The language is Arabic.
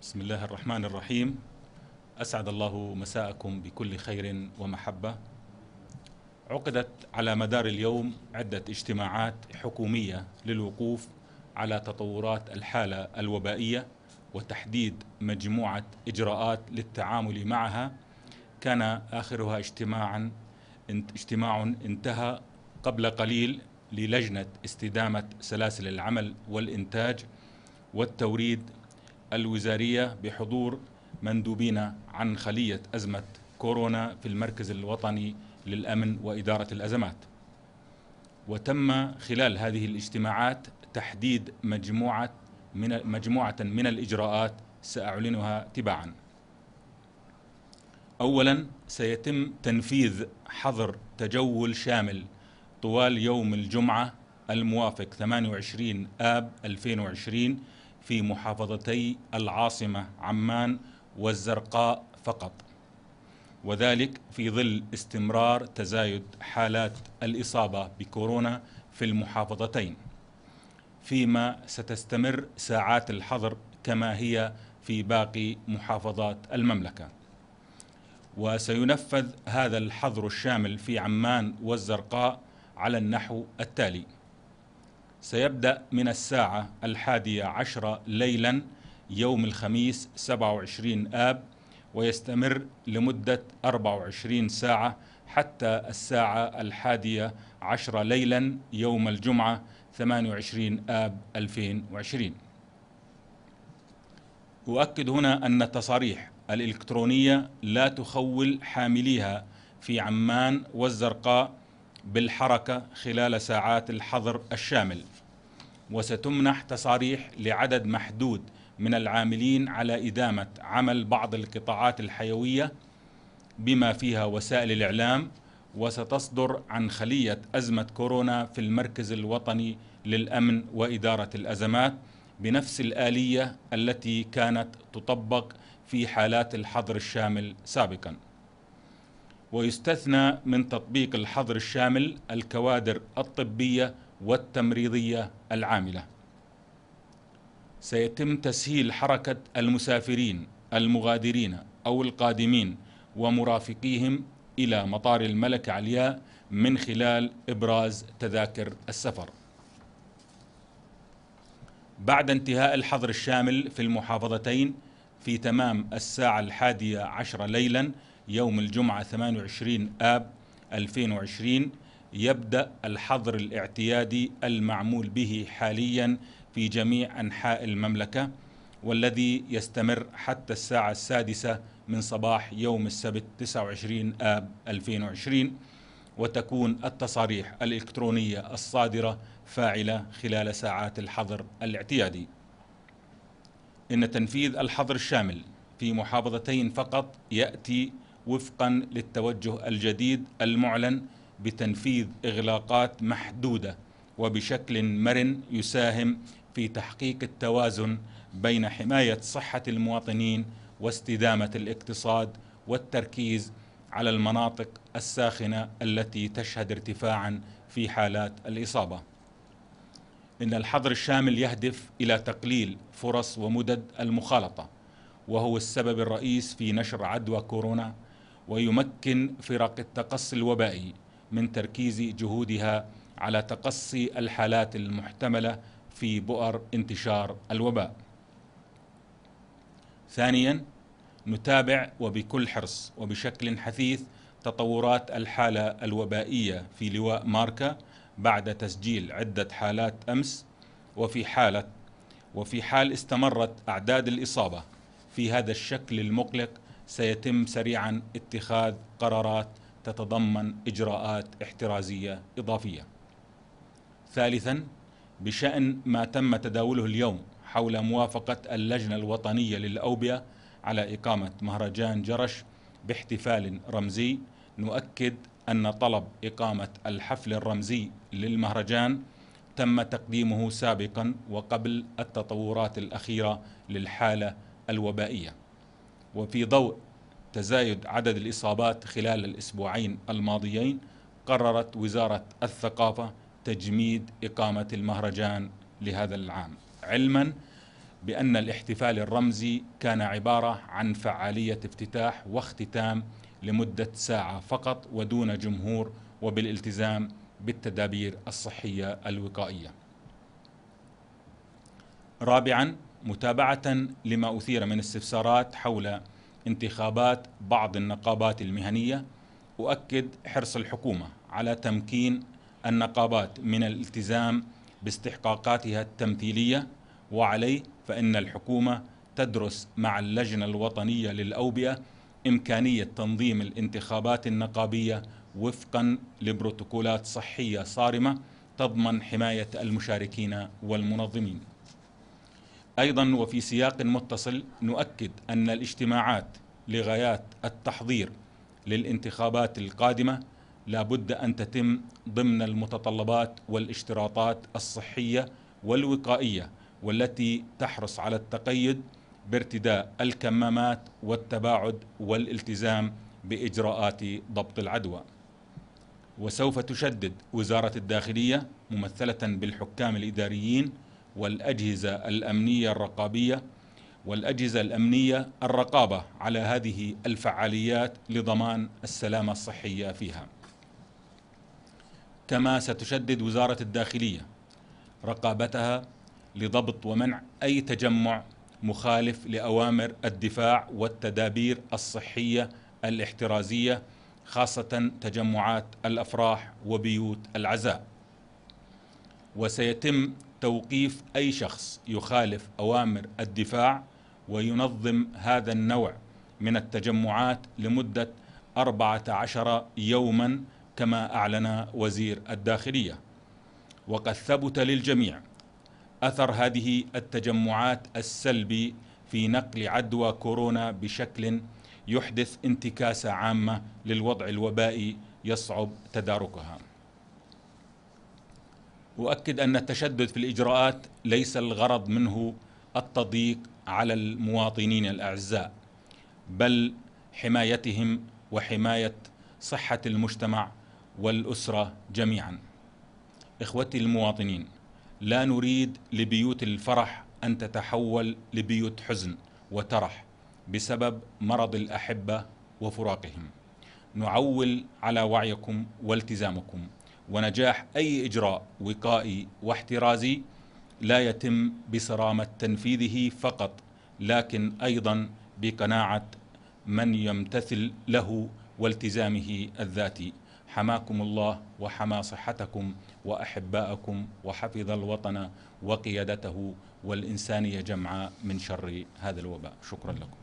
بسم الله الرحمن الرحيم أسعد الله مساءكم بكل خير ومحبة عقدت على مدار اليوم عدة اجتماعات حكومية للوقوف على تطورات الحالة الوبائية وتحديد مجموعة إجراءات للتعامل معها كان آخرها اجتماعا اجتماع انتهى قبل قليل للجنة استدامة سلاسل العمل والإنتاج والتوريد الوزارية بحضور مندوبين عن خلية أزمة كورونا في المركز الوطني للأمن وإدارة الأزمات وتم خلال هذه الاجتماعات تحديد مجموعة من مجموعة من الإجراءات سأعلنها تباعا أولا سيتم تنفيذ حظر تجول شامل طوال يوم الجمعة الموافق 28 آب 2020 في محافظتي العاصمة عمان والزرقاء فقط وذلك في ظل استمرار تزايد حالات الإصابة بكورونا في المحافظتين فيما ستستمر ساعات الحظر كما هي في باقي محافظات المملكة وسينفذ هذا الحظر الشامل في عمان والزرقاء على النحو التالي سيبدأ من الساعة الحادية عشرة ليلا يوم الخميس 27 آب ويستمر لمدة 24 ساعة حتى الساعة الحادية عشرة ليلا يوم الجمعة 28 آب 2020 أؤكد هنا أن التصاريح الإلكترونية لا تخول حامليها في عمان والزرقاء بالحركة خلال ساعات الحظر الشامل وستمنح تصاريح لعدد محدود من العاملين على إدامة عمل بعض القطاعات الحيوية بما فيها وسائل الإعلام وستصدر عن خلية أزمة كورونا في المركز الوطني للأمن وإدارة الأزمات بنفس الآلية التي كانت تطبق في حالات الحظر الشامل سابقاً ويستثنى من تطبيق الحظر الشامل الكوادر الطبية والتمريضية العاملة. سيتم تسهيل حركة المسافرين المغادرين أو القادمين ومرافقيهم إلى مطار الملكة علياء من خلال إبراز تذاكر السفر. بعد انتهاء الحظر الشامل في المحافظتين في تمام الساعة الحادية عشر ليلا يوم الجمعة 28 آب 2020 يبدأ الحظر الاعتيادي المعمول به حاليا في جميع أنحاء المملكة والذي يستمر حتى الساعة السادسة من صباح يوم السبت 29 آب 2020 وتكون التصاريح الإلكترونية الصادرة فاعلة خلال ساعات الحظر الاعتيادي إن تنفيذ الحظر الشامل في محافظتين فقط يأتي وفقا للتوجه الجديد المعلن بتنفيذ اغلاقات محدوده وبشكل مرن يساهم في تحقيق التوازن بين حمايه صحه المواطنين واستدامه الاقتصاد والتركيز على المناطق الساخنه التي تشهد ارتفاعا في حالات الاصابه. ان الحظر الشامل يهدف الى تقليل فرص ومدد المخالطه وهو السبب الرئيس في نشر عدوى كورونا ويمكن فرق التقصي الوبائي من تركيز جهودها على تقصي الحالات المحتمله في بؤر انتشار الوباء. ثانيا نتابع وبكل حرص وبشكل حثيث تطورات الحاله الوبائيه في لواء ماركا بعد تسجيل عده حالات امس وفي حاله وفي حال استمرت اعداد الاصابه في هذا الشكل المقلق سيتم سريعا اتخاذ قرارات تتضمن اجراءات احترازيه اضافيه. ثالثا بشان ما تم تداوله اليوم حول موافقه اللجنه الوطنيه للاوبئه على اقامه مهرجان جرش باحتفال رمزي نؤكد ان طلب اقامه الحفل الرمزي للمهرجان تم تقديمه سابقا وقبل التطورات الاخيره للحاله الوبائيه وفي ضوء تزايد عدد الإصابات خلال الأسبوعين الماضيين قررت وزارة الثقافة تجميد إقامة المهرجان لهذا العام علما بأن الاحتفال الرمزي كان عبارة عن فعالية افتتاح واختتام لمدة ساعة فقط ودون جمهور وبالالتزام بالتدابير الصحية الوقائية رابعا متابعة لما أثير من استفسارات حول انتخابات بعض النقابات المهنية أؤكد حرص الحكومة على تمكين النقابات من الالتزام باستحقاقاتها التمثيلية وعليه فإن الحكومة تدرس مع اللجنة الوطنية للأوبئة إمكانية تنظيم الانتخابات النقابية وفقا لبروتوكولات صحية صارمة تضمن حماية المشاركين والمنظمين أيضا وفي سياق متصل نؤكد أن الاجتماعات لغايات التحضير للانتخابات القادمة لا بد أن تتم ضمن المتطلبات والاشتراطات الصحية والوقائية والتي تحرص على التقيد بارتداء الكمامات والتباعد والالتزام باجراءات ضبط العدوى. وسوف تشدد وزاره الداخليه ممثله بالحكام الاداريين والأجهزة الأمنية الرقابية والأجهزة الأمنية الرقابة على هذه الفعاليات لضمان السلامة الصحية فيها كما ستشدد وزارة الداخلية رقابتها لضبط ومنع أي تجمع مخالف لأوامر الدفاع والتدابير الصحية الاحترازية خاصة تجمعات الأفراح وبيوت العزاء وسيتم توقيف أي شخص يخالف أوامر الدفاع وينظم هذا النوع من التجمعات لمدة 14 يوما كما أعلن وزير الداخلية وقد ثبت للجميع أثر هذه التجمعات السلبي في نقل عدوى كورونا بشكل يحدث انتكاسة عامة للوضع الوبائي يصعب تداركها أؤكد أن التشدد في الإجراءات ليس الغرض منه التضييق على المواطنين الأعزاء بل حمايتهم وحماية صحة المجتمع والأسرة جميعا إخوتي المواطنين لا نريد لبيوت الفرح أن تتحول لبيوت حزن وترح بسبب مرض الأحبة وفراقهم نعول على وعيكم والتزامكم ونجاح أي إجراء وقائي واحترازي لا يتم بصرامة تنفيذه فقط لكن أيضا بقناعة من يمتثل له والتزامه الذاتي حماكم الله وحما صحتكم وأحباءكم وحفظ الوطن وقيادته والإنسانية جمعاء من شر هذا الوباء شكرا لكم